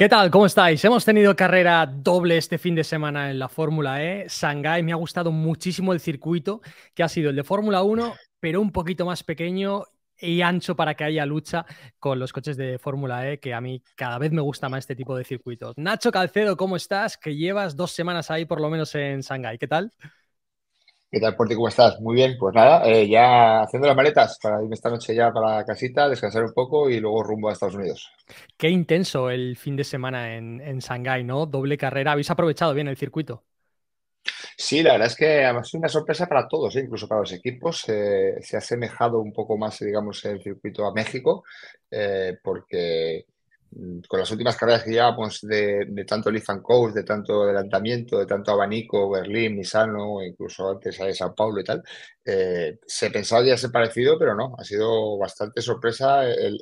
¿Qué tal? ¿Cómo estáis? Hemos tenido carrera doble este fin de semana en la Fórmula E. Shanghái me ha gustado muchísimo el circuito, que ha sido el de Fórmula 1, pero un poquito más pequeño y ancho para que haya lucha con los coches de Fórmula E, que a mí cada vez me gusta más este tipo de circuitos. Nacho Calcedo, ¿cómo estás? Que llevas dos semanas ahí por lo menos en Shanghái. ¿Qué tal? ¿Qué tal, Porti? ¿Cómo estás? Muy bien, pues nada, eh, ya haciendo las maletas para irme esta noche ya para la casita, descansar un poco y luego rumbo a Estados Unidos. Qué intenso el fin de semana en, en Shanghái, ¿no? Doble carrera. ¿Habéis aprovechado bien el circuito? Sí, la verdad es que además es una sorpresa para todos, ¿eh? incluso para los equipos. Eh, se ha semejado un poco más, digamos, el circuito a México, porque con las últimas carreras que llevamos de, tanto Leaf and Coast, de tanto adelantamiento, de tanto abanico, Berlín, Misano, incluso antes de San Paulo y tal, eh, se pensaba ya ser parecido, pero no, ha sido bastante sorpresa el,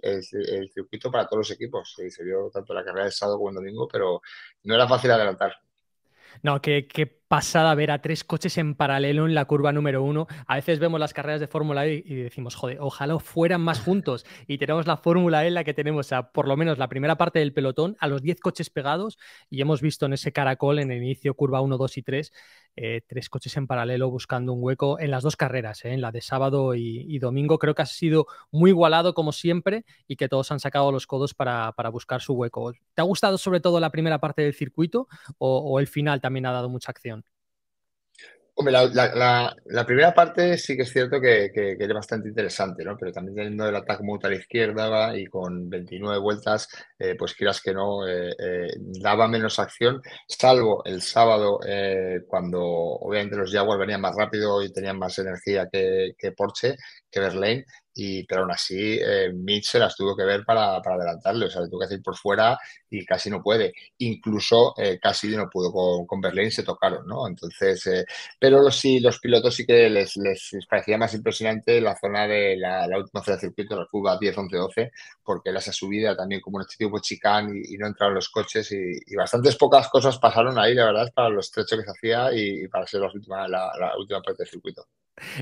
circuito para todos los equipos. se vio tanto la carrera de sábado como el domingo, pero no era fácil adelantar. No, que pasada ver a tres coches en paralelo en la curva número uno. A veces vemos las carreras de Fórmula E y decimos, joder, ojalá fueran más juntos. Y tenemos la Fórmula E la que tenemos a por lo menos la primera parte del pelotón, a los diez coches pegados, y hemos visto en ese caracol, en el inicio, curva uno, dos y tres, eh, tres coches en paralelo buscando un hueco en las dos carreras, eh, en la de sábado y, domingo. Creo que ha sido muy igualado como siempre y que todos han sacado los codos para, buscar su hueco. ¿Te ha gustado sobre todo la primera parte del circuito o el final también ha dado mucha acción? Hombre, la, primera parte sí que es cierto que, que, bastante interesante, ¿no? Pero también teniendo el ataque mutuo a la izquierda y con 29 vueltas, eh, pues quieras que no, eh, eh, daba menos acción, salvo el sábado, cuando obviamente los Jaguars venían más rápido y tenían más energía que, que Porsche, que Berlín, y pero aún así eh, Mitch se las tuvo que ver para, para adelantarle, o sea, tuvo que hacer por fuera y casi no puede. Incluso eh, casi no pudo con, con Berlín, se tocaron, ¿no? Entonces, eh, pero sí, los pilotos sí que les, parecía más impresionante la zona de la, última zona del circuito, la Cuba 10, 11, 12, porque las subida también como un tipo chicán y, no entraron los coches y, bastantes pocas cosas pasaron ahí, la verdad, para los estrecho que se hacía y, para ser la última, la, última parte del circuito.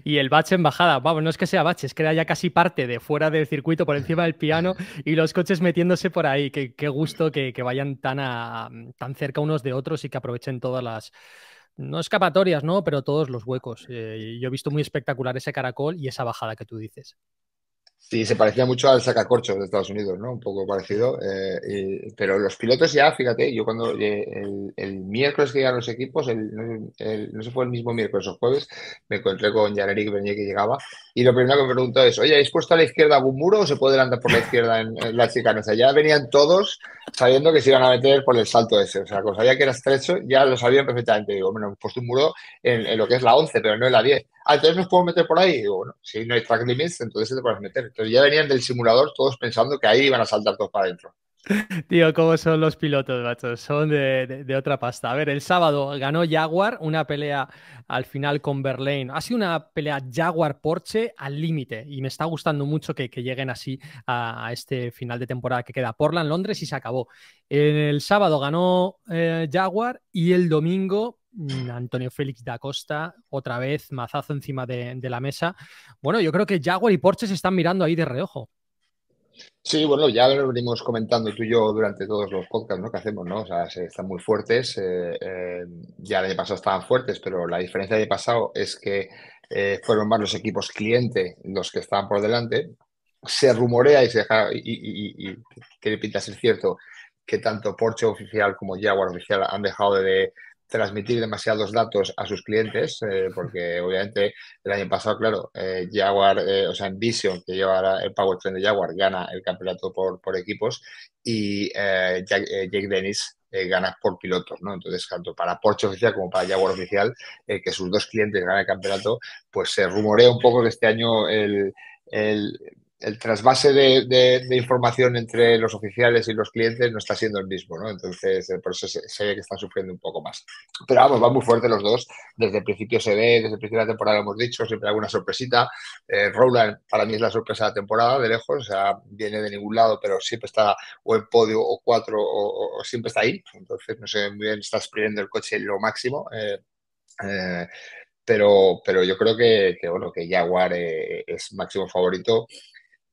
Y el bache en bajada, vamos, no es que sea bache, es que ya casi parte de fuera del circuito, por encima del piano, y los coches metiéndose por ahí. Qué, gusto que, vayan tan, tan cerca unos de otros y que aprovechen todas las, no escapatorias, ¿no? Pero todos los huecos. Eh, yo he visto muy espectacular ese caracol y esa bajada que tú dices. Sí, se parecía mucho al sacacorchos de Estados Unidos, ¿no? Un poco parecido. Eh, pero los pilotos ya, fíjate, yo cuando eh, el, miércoles que llegan los equipos, no se fue el mismo miércoles o jueves, me encontré con Jan-Eric Bernier que llegaba y lo primero que me preguntó es, oye, ¿habéis puesto a la izquierda algún muro o se puede andar por la izquierda en, la chica O sea, ya venían todos sabiendo que se iban a meter por el salto ese. O sea, cuando sabía que era estrecho, ya lo sabían perfectamente. Digo, bueno, he puesto un muro en, en lo que es la 11, pero no en la 10 entonces nos podemos meter por ahí. bueno, si no hay track limits, entonces te puedes meter. Entonces ya venían del simulador todos pensando que ahí iban a saltar todos para adentro. Tío, ¿cómo son los pilotos, macho? Son de, otra pasta. A ver, el sábado ganó Jaguar una pelea al final con Berlín. Ha sido una pelea Jaguar-Porsche al límite y me está gustando mucho que, lleguen así a, este final de temporada que queda. Portland, Londres y se acabó. El sábado ganó eh, Jaguar y el domingo Mm, Antonio Félix da Costa, otra vez mazazo encima de, la mesa. Bueno, yo creo que Jaguar y Porsche se están mirando ahí de reojo. Sí, bueno, ya lo venimos comentando tú y yo durante todos los podcasts ¿no? que hacemos, ¿no? O sea, están muy fuertes, eh, eh, ya el año pasado estaban fuertes, pero la diferencia de pasado es que eh, fueron más los equipos cliente los que estaban por delante. Se rumorea y se deja, y, y, y, pinta ser cierto, que tanto Porsche oficial como Jaguar oficial han dejado de, transmitir demasiados datos a sus clientes, eh, porque obviamente el año pasado, claro, eh, Jaguar, eh, o sea, Envision, que lleva ahora el Trend de Jaguar, gana el campeonato por, por equipos y Jack, Jake Dennis gana por pilotos, ¿no? Entonces, tanto para Porsche oficial como para Jaguar oficial, que sus dos clientes ganan el campeonato, pues se rumorea un poco que este año el, el el trasvase de, información entre los oficiales y los clientes no está siendo el mismo, ¿no? Entonces, eh, por eso se, ve que están sufriendo un poco más. Pero vamos, van muy fuerte los dos. Desde el principio se ve, desde el principio de la temporada hemos dicho, siempre alguna sorpresita. Eh, Rowland Roland para mí es la sorpresa de la temporada, de lejos, o sea, viene de ningún lado, pero siempre está o en podio o cuatro, o, siempre está ahí. Entonces, no sé, muy bien, está exprimiendo el coche lo máximo. Eh, pero, pero yo creo que, bueno, que Jaguar es máximo favorito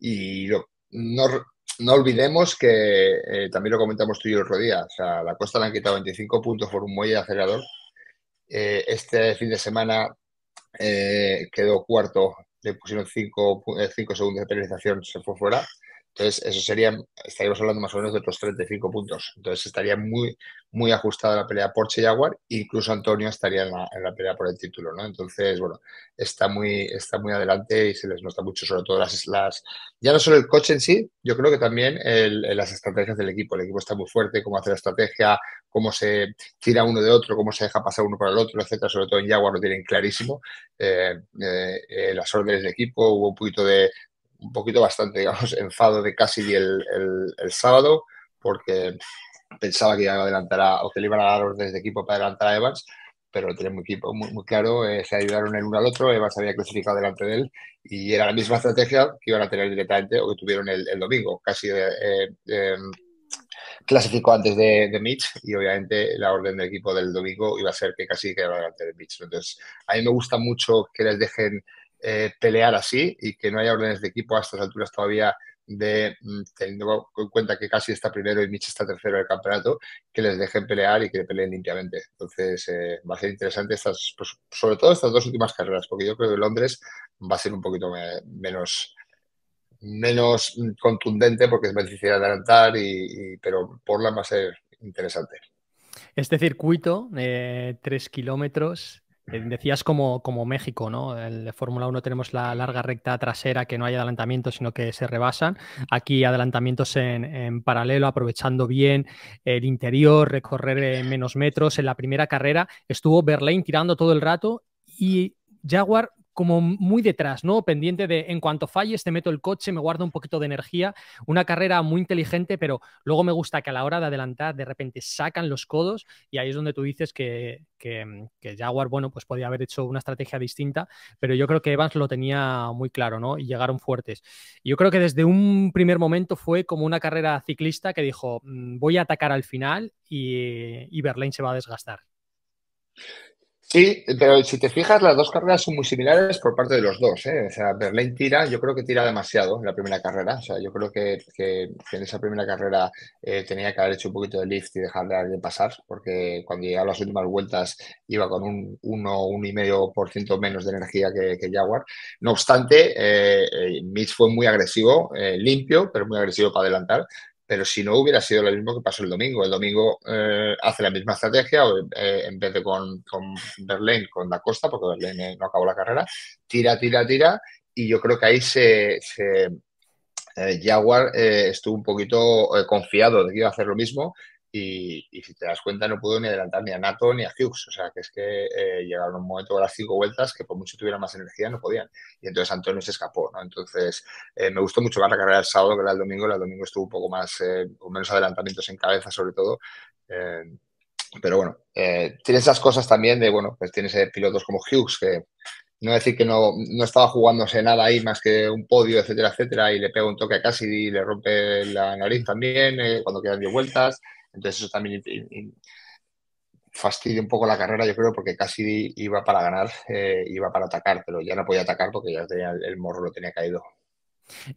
y no, olvidemos que, eh, también lo comentamos tú y el otro día, o sea, la Costa le han quitado 25 puntos por un muelle acelerador. Eh, este fin de semana eh, quedó cuarto, le pusieron 5 segundos de penalización, se fue fuera. Entonces, eso sería, estaríamos hablando más o menos de otros 35 puntos. Entonces, estaría muy, muy ajustada la pelea Porsche y Jaguar. Incluso Antonio estaría en la, pelea por el título, ¿no? Entonces, bueno, está muy, está muy adelante y se les nota mucho, sobre todo las, las ya no solo el coche en sí, yo creo que también las estrategias del equipo. El equipo está muy fuerte, cómo hace la estrategia, cómo se tira uno de otro, cómo se deja pasar uno para el otro, etcétera. Sobre todo en Jaguar lo tienen clarísimo. Eh, eh, eh, las órdenes del equipo, hubo un poquito de, un poquito bastante, digamos, enfado de Cassidy el, el, el sábado, porque pensaba que iba a adelantar a, o que le iban a dar órdenes de equipo para adelantar a Evans, pero lo tenía muy, equipo, muy, claro, eh, se ayudaron el uno al otro, Evans había clasificado delante de él y era la misma estrategia que iban a tener directamente o que tuvieron el, el domingo, casi eh, eh, clasificó antes de, Mitch y obviamente la orden del equipo del domingo iba a ser que casi quedara delante de Mitch. Entonces, a mí me gusta mucho que les dejen eh, pelear así y que no haya órdenes de equipo a estas alturas todavía de mm, teniendo en cuenta que casi está primero y Mitch está tercero del campeonato, que les dejen pelear y que peleen limpiamente. Entonces eh, va a ser interesante estas, pues, sobre todo estas dos últimas carreras, porque yo creo que Londres va a ser un poquito menos menos mm, contundente porque es más difícil adelantar, y, y pero la va a ser interesante. Este circuito, de eh, tres kilómetros, eh, decías como, como México, ¿no? En Fórmula 1 tenemos la larga recta trasera que no hay adelantamientos, sino que se rebasan. Aquí adelantamientos en, en paralelo, aprovechando bien el interior, recorrer eh, menos metros. En la primera carrera estuvo Berlín tirando todo el rato y Jaguar como muy detrás, ¿no? Pendiente de en cuanto falles, te meto el coche, me guardo un poquito de energía. Una carrera muy inteligente, pero luego me gusta que a la hora de adelantar, de repente sacan los codos y ahí es donde tú dices que, Jaguar, bueno, pues podía haber hecho una estrategia distinta, pero yo creo que Evans lo tenía muy claro, ¿no? Y llegaron fuertes. Yo creo que desde un primer momento fue como una carrera ciclista que dijo, mm, voy a atacar al final y, y Berlín se va a desgastar. Sí, pero si te fijas, las dos carreras son muy similares por parte de los dos. ¿eh? O sea, Berlín tira, yo creo que tira demasiado en la primera carrera. O sea, yo creo que, en esa primera carrera eh, tenía que haber hecho un poquito de lift y dejarle a alguien pasar, porque cuando llegaba a las últimas vueltas iba con un 1, 1,5% menos de energía que, Jaguar. No obstante, eh, eh Mitch fue muy agresivo, eh, limpio, pero muy agresivo para adelantar pero si no hubiera sido lo mismo que pasó el domingo. El domingo eh, hace la misma estrategia, eh, en vez de con, con Berlín, con la Costa, porque Berlín no acabó la carrera, tira, tira, tira, y yo creo que ahí se, eh, Jaguar estuvo un poquito confiado de que iba a hacer lo mismo y, si te das cuenta no pudo ni adelantar ni a Nato ni a Hughes, o sea que es que eh, llegaron un momento de las cinco vueltas que por mucho tuvieran más energía no podían y entonces Antonio se escapó, Entonces eh, me gustó mucho más la carrera del sábado que la del domingo, la del domingo estuvo un poco más, eh, menos adelantamientos en cabeza sobre todo, pero bueno, tiene esas cosas también de, bueno, pues tienes pilotos como Hughes que no decir que no, no, estaba jugándose nada ahí más que un podio, etcétera, etcétera, y le pega un toque a Cassidy y le rompe la nariz también cuando quedan 10 vueltas. Entonces eso también eh, eh, fastidia un poco la carrera, yo creo, porque casi iba para ganar, eh, iba para atacar, pero ya no podía atacar porque ya tenía, el morro lo tenía caído.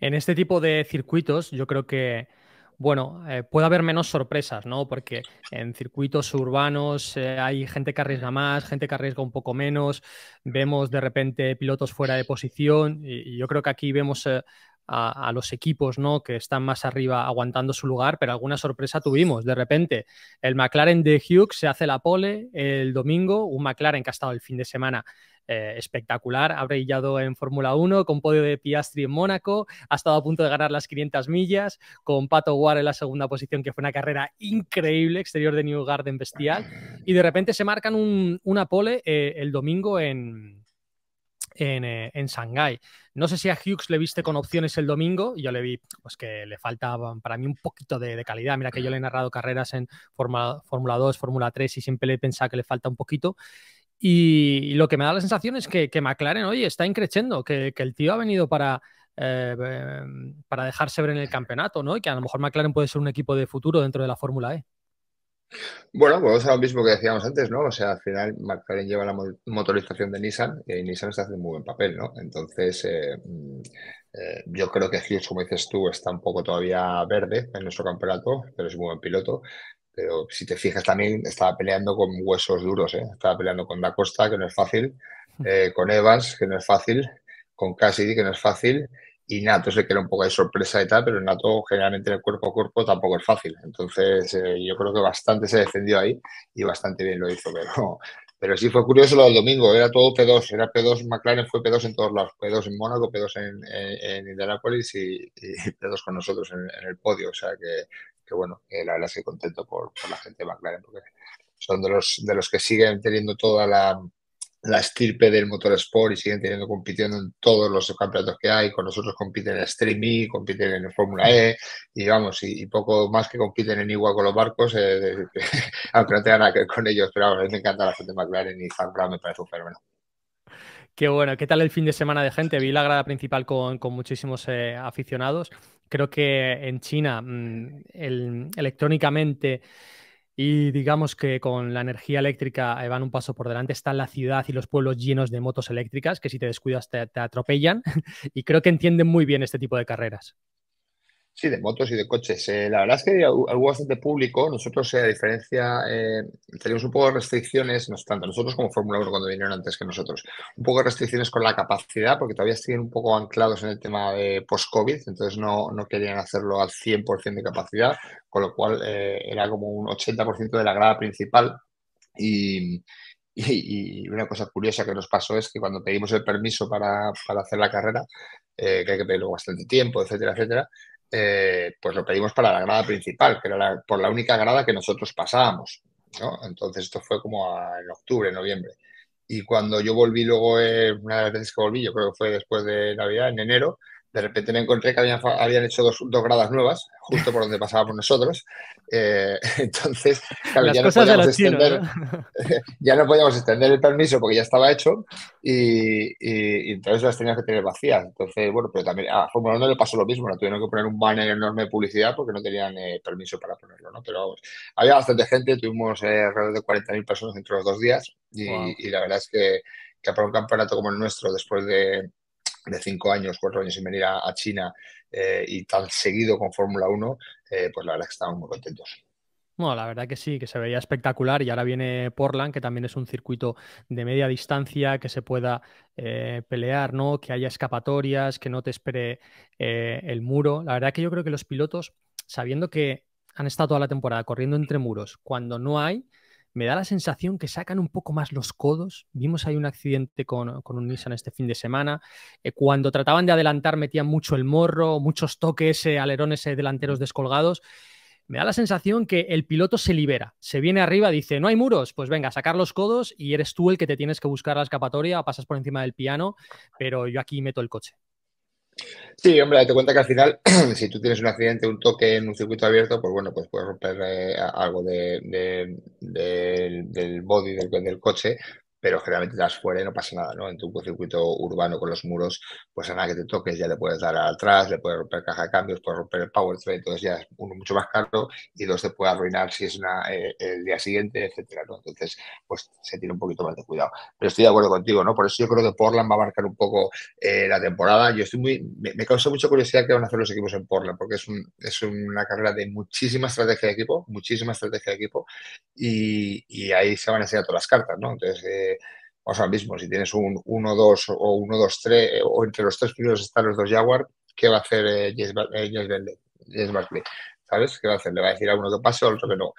En este tipo de circuitos, yo creo que, bueno, puede haber menos sorpresas, ¿no? Porque en circuitos urbanos hay gente que arriesga más, gente que arriesga un poco menos, vemos de repente pilotos fuera de posición y yo creo que aquí vemos a, los equipos ¿no? que están más arriba aguantando su lugar, pero alguna sorpresa tuvimos. De repente, el McLaren de Hughes se hace la pole el domingo, un McLaren que ha estado el fin de semana eh, espectacular, ha brillado en Fórmula 1, con podio de Piastri en Mónaco, ha estado a punto de ganar las 500 millas, con Pato War en la segunda posición, que fue una carrera increíble, exterior de New Garden bestial, y de repente se marcan una pole eh, el domingo en eh, en, Shanghái. No sé si a Hughes le viste con opciones el domingo, yo le vi pues que le falta para mí un poquito de, calidad. Mira que yo le he narrado carreras en Fórmula 2, Fórmula 3 y siempre le pensado que le falta un poquito. Y lo que me da la sensación es que, que McLaren hoy está increciendo, que, el tío ha venido para, eh, em, para dejarse ver en el campeonato, ¿no? Y que a lo mejor McLaren puede ser un equipo de futuro dentro de la Fórmula E. Bueno, pues es lo mismo que decíamos antes, ¿no? O sea, al final McLaren lleva la motorización de Nissan y Nissan está haciendo muy buen papel, ¿no? Entonces, eh, mm, eh, yo creo que Hughes, como dices tú, está un poco todavía verde en nuestro campeonato, pero es un buen piloto. Pero si te fijas también, estaba peleando con huesos duros, ¿eh? Estaba peleando con Da Costa, que no es fácil, mm. eh, con Evans, que no es fácil, con Cassidy, que no es fácil, y Nato se queda un poco de sorpresa y tal, pero Nato generalmente en el cuerpo a cuerpo tampoco es fácil. Entonces eh, yo creo que bastante se defendió ahí y bastante bien lo hizo, pero, pero sí fue curioso lo del domingo, era todo P2, era P2, McLaren fue P2 en todos lados, P2 en Mónaco, P2 en, en, Indianapolis y, P2 con nosotros en, el podio. O sea que, bueno, eh, la verdad es contento por, la gente de McLaren porque son de los, de los que siguen teniendo toda la la estirpe del motorsport y siguen teniendo compitiendo en todos los campeonatos que hay. Con nosotros compiten en streaming e, compiten en Fórmula E y vamos, y, poco más que compiten en igual con los barcos, eh, aunque no tengan nada que ver con ellos. Pero a mí me encanta la gente de McLaren y Fabra me parece un fenómeno. Qué bueno, ¿qué tal el fin de semana de gente? Vi la grada principal con, muchísimos eh, aficionados. Creo que en China mm, el, electrónicamente y digamos que con la energía eléctrica eh, van un paso por delante. están la ciudad y los pueblos llenos de motos eléctricas que si te descuidas te atropellan. y creo que entienden muy bien este tipo de carreras. Sí, de motos y de coches. Eh, la verdad es que WhatsApp bastante público. Nosotros, sea eh, a diferencia, eh, tenemos un poco de restricciones, no tanto nosotros como Fórmula 1 cuando vinieron antes que nosotros, un poco de restricciones con la capacidad, porque todavía siguen un poco anclados en el tema de post-COVID, entonces no, no querían hacerlo al 100% de capacidad, con lo cual eh, era como un 80% de la grada principal. Y, y, una cosa curiosa que nos pasó es que cuando pedimos el permiso para, para hacer la carrera, que hay que pedirlo bastante tiempo, etcétera, etcétera, eh, pues lo pedimos para la grada principal, que era por la única grada que nosotros pasábamos. Entonces esto fue como en octubre, noviembre. Y cuando yo volví luego, eh, una de las que volví, yo creo que fue después de Navidad, en enero, de repente me encontré que habían, hecho dos, gradas nuevas, justo por donde pasábamos nosotros. Eh, entonces, ya, no podíamos extender, el permiso porque ya estaba hecho y, entonces las tenías que tener vacías. Entonces, bueno, pero también a Fórmula 1 le pasó lo mismo, no tuvieron que poner un banner enorme de publicidad porque no tenían eh, permiso para ponerlo, ¿no? Pero vamos, había bastante gente, tuvimos eh, alrededor de 40.000 personas entre los dos días y, la verdad es que para un campeonato como el nuestro, después de de cinco años, cuatro años sin venir a, China eh, y tan seguido con Fórmula 1, eh, pues la verdad que estamos muy contentos. Bueno, la verdad que sí, que se veía espectacular y ahora viene Portland, que también es un circuito de media distancia, que se pueda eh, pelear, ¿no? Que haya escapatorias, que no te espere el muro. La verdad que yo creo que los pilotos, sabiendo que han estado toda la temporada corriendo entre muros, cuando no hay, me da la sensación que sacan un poco más los codos. Vimos ahí un accidente con, con un Nissan este fin de semana. Eh, cuando trataban de adelantar metían mucho el morro, muchos toques, eh, alerones eh, delanteros descolgados. Me da la sensación que el piloto se libera, se viene arriba, dice, no hay muros, pues venga, sacar los codos y eres tú el que te tienes que buscar la escapatoria, pasas por encima del piano, pero yo aquí meto el coche. Sí, hombre, te cuenta que al final, si tú tienes un accidente, un toque en un circuito abierto, pues bueno, pues puedes romper eh, algo del, body del, coche, pero generalmente te das fuera no pasa nada, ¿no? En tu circuito urbano con los muros, pues a nada que te toques ya le puedes dar atrás, le puedes romper caja de cambios, puedes romper el power powertrain, entonces ya es uno mucho más caro y dos te puede arruinar si es una, eh, el día siguiente, etcétera, ¿no? Entonces, pues se tiene un poquito más de cuidado. Pero estoy de acuerdo contigo, ¿no? Por eso yo creo que Portland va a marcar un poco eh, la temporada. Yo estoy muy, me, causa mucha curiosidad qué van a hacer los equipos en Portland, porque es, es una carrera de muchísima estrategia de equipo, muchísima estrategia de equipo y, ahí se van a enseñar todas las cartas, ¿no? Entonces, eh, o sea mismo, si tienes un 1-2 o 1-2-3, eh, o entre los tres primeros están los dos Jaguar, ¿qué va a hacer eh, James, eh, ¿Sabes? ¿Qué va a hacer? ¿Le va a decir a uno que pase o al otro que no?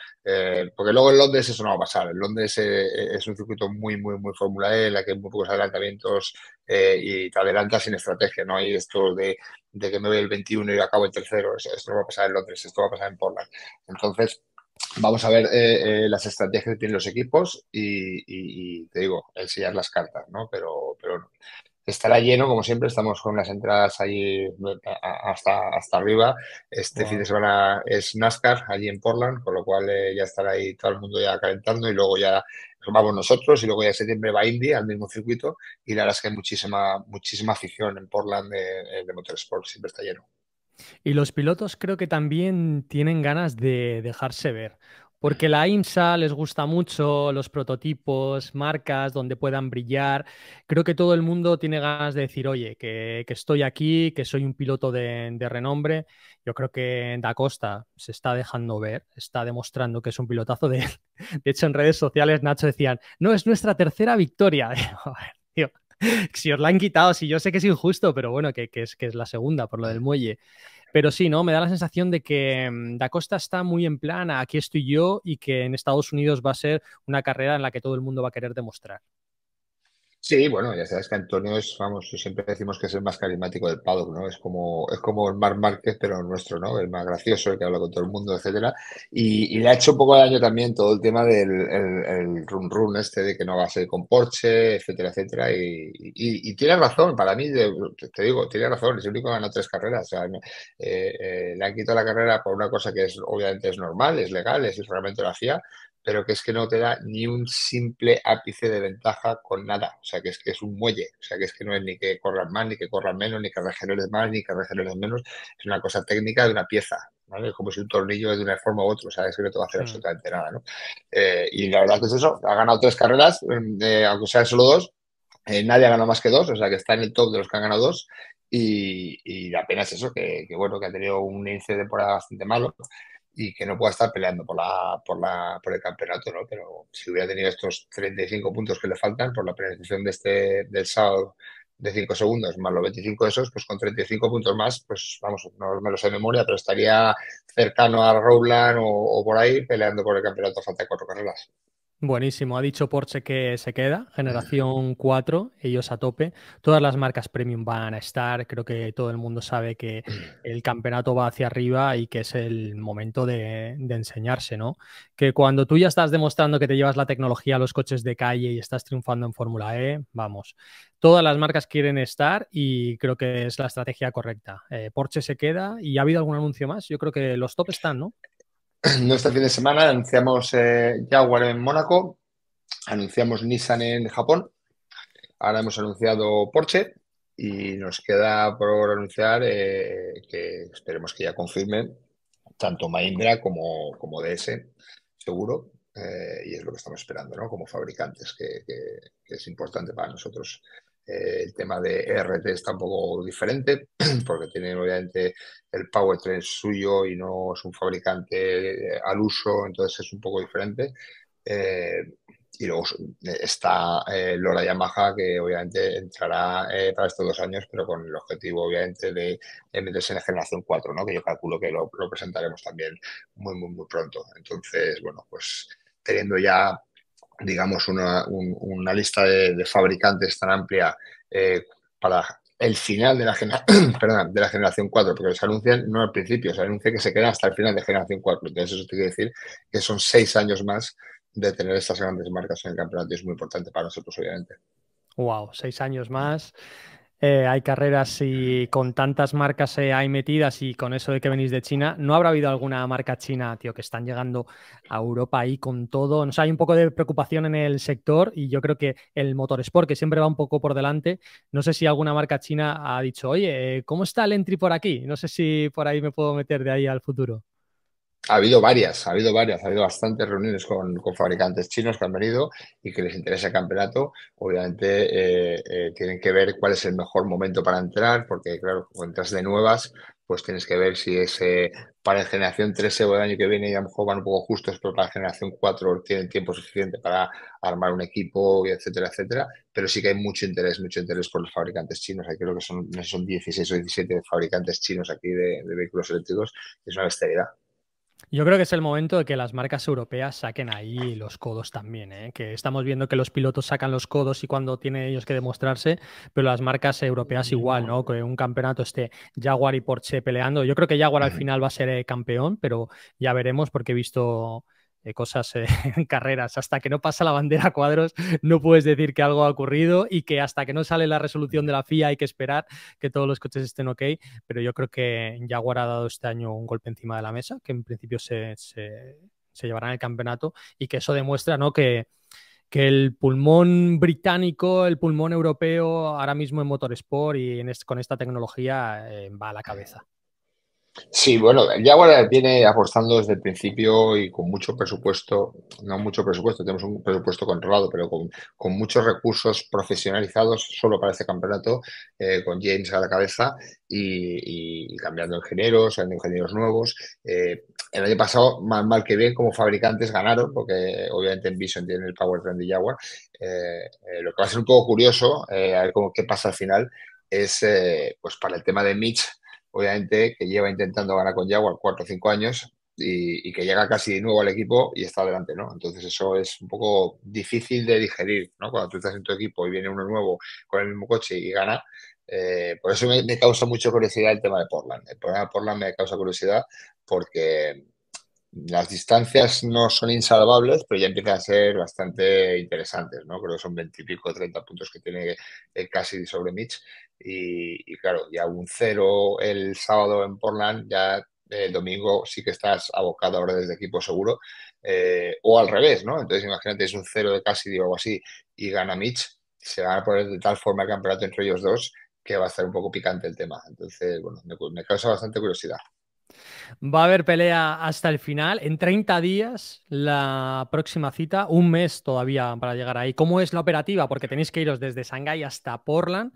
porque luego en Londres eso no va a pasar. En Londres es un circuito muy, muy, muy Fórmula E, en la que hay muy pocos adelantamientos y te adelantas sin estrategia. No hay esto de, que me voy el 21 y acabo el tercero. Esto no va a pasar en Londres, esto va a pasar en Portland. Entonces, vamos a ver eh, eh, las estrategias que tienen los equipos y, te digo, enseñar las cartas, ¿no? Pero, pero estará lleno, como siempre, estamos con las entradas ahí hasta, hasta arriba. Este fin de semana es NASCAR allí en Portland, con lo cual eh, ya estará ahí todo el mundo ya calentando y luego ya vamos nosotros y luego ya en septiembre va Indy al mismo circuito y la verdad es que hay muchísima, muchísima afición en Portland de, de Motorsport, siempre está lleno. Y los pilotos creo que también tienen ganas de dejarse ver, porque mm. la IMSA les gusta mucho los prototipos, marcas donde puedan brillar. Creo que todo el mundo tiene ganas de decir, oye, que, estoy aquí, que soy un piloto de, renombre. Yo creo que Da Costa se está dejando ver, está demostrando que es un pilotazo de... De hecho, en redes sociales, Nacho decían, no, es nuestra tercera victoria. si os la han quitado, si yo sé que es injusto, pero bueno, que, es, que es la segunda por lo del muelle. Pero sí, ¿no? Me da la sensación de que mm, Da Costa está muy en plana, aquí estoy yo y que en Estados Unidos va a ser una carrera en la que todo el mundo va a querer demostrar. Sí, bueno, ya sabes que Antonio es, vamos, siempre decimos que es el más carismático del paddock, ¿no? Es como, es como Mar Márquez, pero nuestro, ¿no? El más gracioso, el que habla con todo el mundo, etcétera. Y, le ha hecho un poco de daño también todo el tema del run run este de que no va a ser con Porsche, etcétera, etcétera. Y, tiene razón, para mí, te digo, tiene razón, es el único que ganó tres carreras. O eh, eh, le han quitado la carrera por una cosa que es, obviamente es normal, es legal, es de la FIA, pero que es que no te da ni un simple ápice de ventaja con nada. O sea, que es que es un muelle. O sea, que es que no es ni que corran más, ni que corran menos, ni que regeneres más, ni que regeneres menos. Es una cosa técnica de una pieza. ¿vale? Como si un tornillo es de una forma u otra, o sea, que no te va a hacer mm. absolutamente nada, ¿no? Eh, y la verdad que es eso, ha ganado tres carreras, mm, eh, aunque sean solo dos, eh, nadie ha ganado más que dos, o sea que está en el top de los que han ganado dos. Y, y apenas eso, que, que, bueno, que ha tenido un índice de temporada bastante malo y que no pueda estar peleando por la, por la, por el campeonato, ¿no? Pero si hubiera tenido estos 35 puntos que le faltan por la penalización de este, del sábado de 5 segundos más los 25 de esos, pues con 35 puntos más, pues vamos, no me lo sé de memoria, pero estaría cercano a Rowland o, por ahí peleando por el campeonato falta de cuatro carreras. Buenísimo, ha dicho Porsche que se queda, generación 4, ellos a tope. Todas las marcas premium van a estar, creo que todo el mundo sabe que el campeonato va hacia arriba y que es el momento de, enseñarse, ¿no? Que cuando tú ya estás demostrando que te llevas la tecnología a los coches de calle y estás triunfando en Fórmula E, vamos, todas las marcas quieren estar y creo que es la estrategia correcta. Eh, Porsche se queda y ha habido algún anuncio más, yo creo que los top están, ¿no? nuestro fin de semana anunciamos eh, Jaguar en Mónaco, anunciamos Nissan en Japón, ahora hemos anunciado Porsche y nos queda por anunciar eh, que esperemos que ya confirmen tanto Mahindra como, como DS, seguro, eh, y es lo que estamos esperando como fabricantes, que, que es importante para nosotros. Eh, el tema de ERT está un poco diferente porque tiene obviamente el powertrain suyo y no es un fabricante eh, al uso, entonces es un poco diferente. Eh, y luego está eh, Lora Yamaha, que obviamente entrará para estos dos años, pero con el objetivo, obviamente, de, de meterse en la generación 4, que yo calculo que lo, presentaremos también muy, muy, muy pronto. Entonces, bueno, pues teniendo ya digamos, una, lista de, fabricantes tan amplia eh, para el final de la, perdón, de la generación 4, porque se anuncian no al principio, se anuncia que se queda hasta el final de generación 4. Entonces, eso quiere decir que son seis años más de tener estas grandes marcas en el campeonato y es muy importante para nosotros, obviamente. Wow, seis años más. Eh, hay carreras y con tantas marcas eh, hay metidas y con eso de que venís de China, ¿no habrá habido alguna marca china, tío, que están llegando a Europa ahí con todo? hay un poco de preocupación en el sector y yo creo que el motorsport, que siempre va un poco por delante, no sé si alguna marca china ha dicho, oye, eh, ¿cómo está el entry por aquí? No sé si por ahí me puedo meter de ahí al futuro. Ha habido varias, ha habido varias, ha habido bastantes reuniones con, fabricantes chinos que han venido y que les interesa el campeonato. Obviamente eh, eh, tienen que ver cuál es el mejor momento para entrar, porque claro, cuando entras de nuevas, pues tienes que ver si es para la generación 13 o el año que viene, y a lo mejor van un poco justos, pero para la generación 4 tienen tiempo suficiente para armar un equipo, etcétera, etcétera. Pero sí que hay mucho interés, mucho interés por los fabricantes chinos. Aquí creo que son, son 16 o 17 fabricantes chinos aquí de, de vehículos eléctricos, es una bestialidad. Yo creo que es el momento de que las marcas europeas saquen ahí los codos también, ¿eh? que estamos viendo que los pilotos sacan los codos y cuando tienen ellos que demostrarse, pero las marcas europeas igual, ¿no? Que un campeonato esté Jaguar y Porsche peleando. Yo creo que Jaguar al final va a ser eh, campeón, pero ya veremos porque he visto cosas eh, en carreras. Hasta que no pasa la bandera cuadros, no puedes decir que algo ha ocurrido y que hasta que no sale la resolución de la FIA hay que esperar que todos los coches estén ok. Pero yo creo que Jaguar ha dado este año un golpe encima de la mesa, que en principio se, se, se llevarán el campeonato y que eso demuestra que, que el pulmón británico, el pulmón europeo, ahora mismo en Motorsport y con esta tecnología eh, va a la eh, cabeza. Sí, bueno, Jaguar viene apostando desde el principio y con mucho presupuesto, no mucho presupuesto, tenemos un presupuesto controlado, pero con, muchos recursos profesionalizados solo para este campeonato, eh, con James a la cabeza y, y cambiando ingenieros, saliendo ingenieros nuevos. Eh, el año pasado, más mal que bien, como fabricantes ganaron, porque obviamente en Vision tiene el Power Trend de Jaguar. Eh, lo que va a ser un poco curioso, a ver cómo, qué pasa al final, es pues para el tema de Mitch obviamente que lleva intentando ganar con Jaguar cuatro o cinco años y, que llega casi de nuevo al equipo y está adelante, ¿no? Entonces eso es un poco difícil de digerir, ¿no? Cuando tú estás en tu equipo y viene uno nuevo con el mismo coche y gana, eh, por eso me, me, causa mucha curiosidad el tema de Portland. El problema de Portland me causa curiosidad porque las distancias no son insalvables, pero ya empiezan a ser bastante interesantes, ¿no? Creo que son 20 y pico, 30 puntos que tiene eh, casi sobre Mitch. Y, y claro, ya un cero el sábado en Portland, ya el eh, domingo sí que estás abocado ahora desde equipo seguro, eh, o al revés, ¿no? Entonces imagínate, es un cero de casi o algo así, y gana Mitch, se van a poner de tal forma el campeonato entre ellos dos que va a estar un poco picante el tema. Entonces, bueno, me causa bastante curiosidad. Va a haber pelea hasta el final. En 30 días la próxima cita, un mes todavía para llegar ahí. ¿Cómo es la operativa? Porque tenéis que iros desde Shanghai hasta Portland,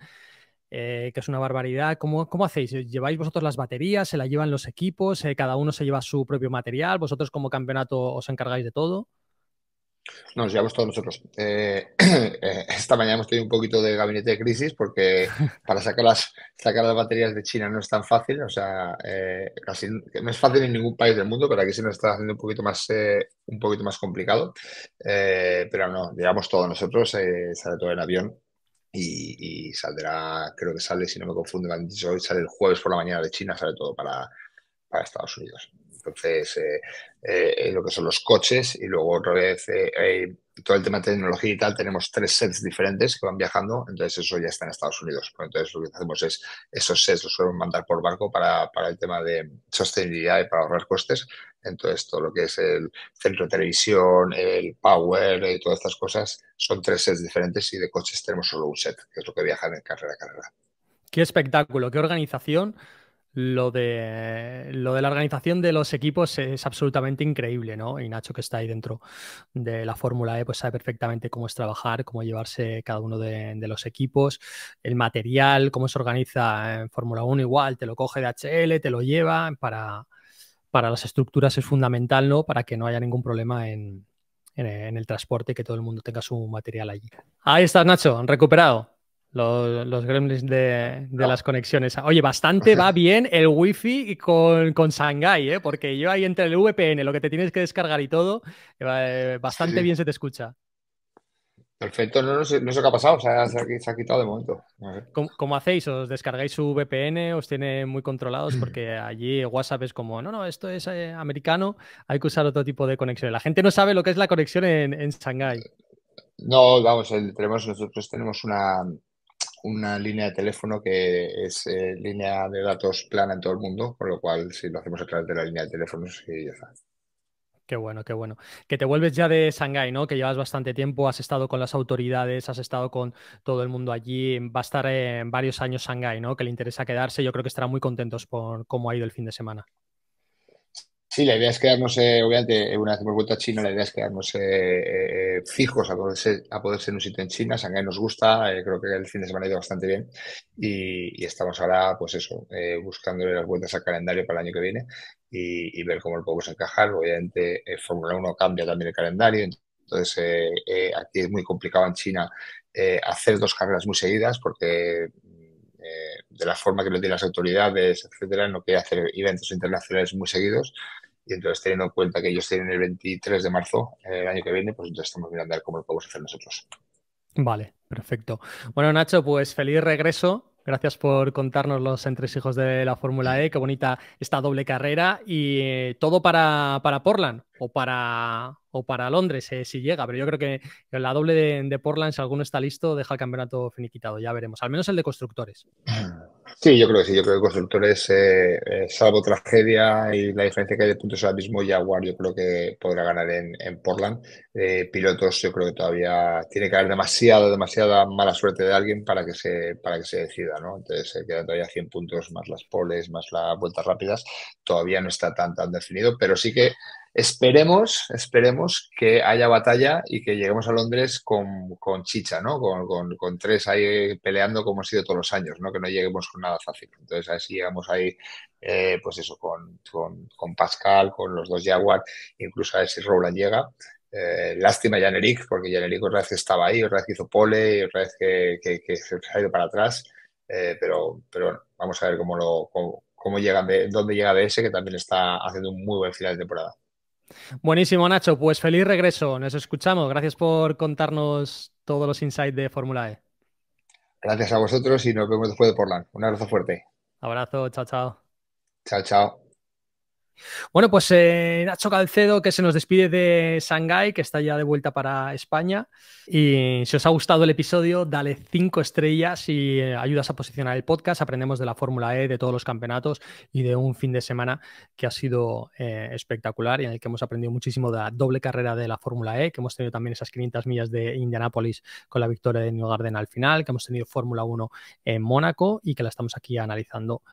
eh, que es una barbaridad. ¿Cómo, hacéis? ¿Lleváis vosotros las baterías? ¿Se la llevan los equipos? Eh, ¿Cada uno se lleva su propio material? ¿Vosotros como campeonato os encargáis de todo? No, nos llevamos todos nosotros. Eh, eh, esta mañana hemos tenido un poquito de gabinete de crisis porque para sacar las, sacar las baterías de China no es tan fácil, o sea, eh, no es fácil en ningún país del mundo, pero aquí se nos está haciendo un poquito más, un poquito más complicado. pero no, llevamos todos nosotros, sale todo en avión y, saldrá, creo que sale, si no me confundo, hoy, sale el jueves por la mañana de China, sale todo para Estados Unidos. Entonces, eh, eh, lo que son los coches y luego otra vez eh, todo el tema de tecnología y tal, tenemos tres sets diferentes que van viajando, entonces eso ya está en Estados Unidos. Pues entonces lo que hacemos es, esos sets los suelen mandar por barco para, para, el tema de sostenibilidad y para ahorrar costes. Entonces todo lo que es el centro de televisión, el power y todas estas cosas, son tres sets diferentes y de coches tenemos solo un set, que es lo que viajan en carrera a carrera. Qué espectáculo, qué organización. Lo de, lo de la organización de los equipos es absolutamente increíble, ¿no? Y Nacho, que está ahí dentro de la Fórmula E, pues sabe perfectamente cómo es trabajar, cómo llevarse cada uno de, los equipos, el material, cómo se organiza en Fórmula 1 igual, te lo coge de HL, te lo lleva, para, para las estructuras es fundamental, ¿no? Para que no haya ningún problema en, en, el transporte, que todo el mundo tenga su material allí. Ahí está Nacho, recuperado. Los, los gremlins de, las conexiones. Oye, bastante va bien el wifi con, con Shanghai, ¿eh? porque yo ahí entre el VPN, lo que te tienes que descargar y todo, eh, eh, bastante bien se te escucha. Perfecto, no, sé, qué ha pasado, o sea, se, ha, quitado de momento. ¿Cómo, hacéis? ¿Os descargáis su VPN? ¿Os tiene muy controlados? Porque allí WhatsApp es como, no, no, esto es eh, americano, hay que usar otro tipo de conexión. La gente no sabe lo que es la conexión en, en Shanghái. No, vamos, tenemos, nosotros tenemos una, una línea de teléfono que es eh, línea de datos plana en todo el mundo, por lo cual si lo hacemos a través de la línea de teléfono, sí, ya está. Qué bueno, qué bueno. Que te vuelves ya de Shanghái, ¿no? Que llevas bastante tiempo, has estado con las autoridades, has estado con todo el mundo allí. Va a estar en varios años Shanghái, ¿no? Que le interesa quedarse. Yo creo que estarán muy contentos por cómo ha ido el fin de semana. Sí, la idea es quedarnos, eh, obviamente, eh, una vez hemos vuelto a China, la idea es quedarnos eh, fijos a poder, ser, a poder ser un sitio en China. Shanghái nos gusta, creo que el fin de semana ha ido bastante bien y, estamos ahora, pues eso, buscándole las vueltas al calendario para el año que viene y, ver cómo lo podemos encajar. Obviamente, Fórmula 1 cambia también el calendario, entonces aquí es muy complicado en China hacer dos carreras muy seguidas porque mm, de la forma que lo tienen las autoridades, etcétera, no quiere hacer eventos internacionales muy seguidos, y entonces, teniendo en cuenta que ellos tienen el 23 de marzo, eh, el año que viene, pues entonces estamos mirando a ver cómo lo podemos hacer nosotros. Vale, perfecto. Bueno, Nacho, pues feliz regreso. Gracias por contarnos los entresijos de la Fórmula E. Qué bonita esta doble carrera y eh, todo para, para, Portland o para, o para Londres eh, si llega. Pero yo creo que la doble de Portland, si alguno está listo, deja el campeonato finiquitado. Ya veremos. Al menos el de constructores. Sí, yo creo que sí. Yo creo que Constructores, eh, eh, salvo tragedia y la diferencia que hay de puntos ahora mismo, Jaguar yo creo que podrá ganar en, Portland. Eh, pilotos, yo creo que todavía tiene que haber demasiada, demasiada mala suerte de alguien para que se, para que se decida, ¿no? Entonces se quedan todavía 100 puntos más las poles, más las vueltas rápidas. Todavía no está tan, tan definido, pero sí que Esperemos, esperemos que haya batalla y que lleguemos a Londres con, chicha, ¿no? Con, tres ahí peleando como ha sido todos los años, ¿no? Que no lleguemos con nada fácil. Entonces, a ver si llegamos ahí, eh, pues eso, con, Pascal, con los dos Jaguar, incluso a ver si Rowland llega. Eh, lástima Jan Eric, porque Jan Eric otra vez estaba ahí, otra vez hizo pole, otra vez que, se ha ido para atrás. Eh, pero, pero bueno, vamos a ver cómo lo, cómo, llega, dónde llega BS, que también está haciendo un muy buen final de temporada. Buenísimo, Nacho. Pues feliz regreso. Nos escuchamos. Gracias por contarnos todos los insights de Fórmula E. Gracias a vosotros y nos vemos después de Portland. Un abrazo fuerte. Abrazo, chao, chao. Chao, chao. Bueno, pues eh, Nacho Calcedo, que se nos despide de Shanghái, que está ya de vuelta para España. Y si os ha gustado el episodio, dale cinco estrellas y eh, ayudas a posicionar el podcast. Aprendemos de la Fórmula E, de todos los campeonatos y de un fin de semana que ha sido eh, espectacular y en el que hemos aprendido muchísimo de la doble carrera de la Fórmula E, que hemos tenido también esas 500 millas de Indianápolis con la victoria de New Garden al final, que hemos tenido Fórmula 1 en Mónaco y que la estamos aquí analizando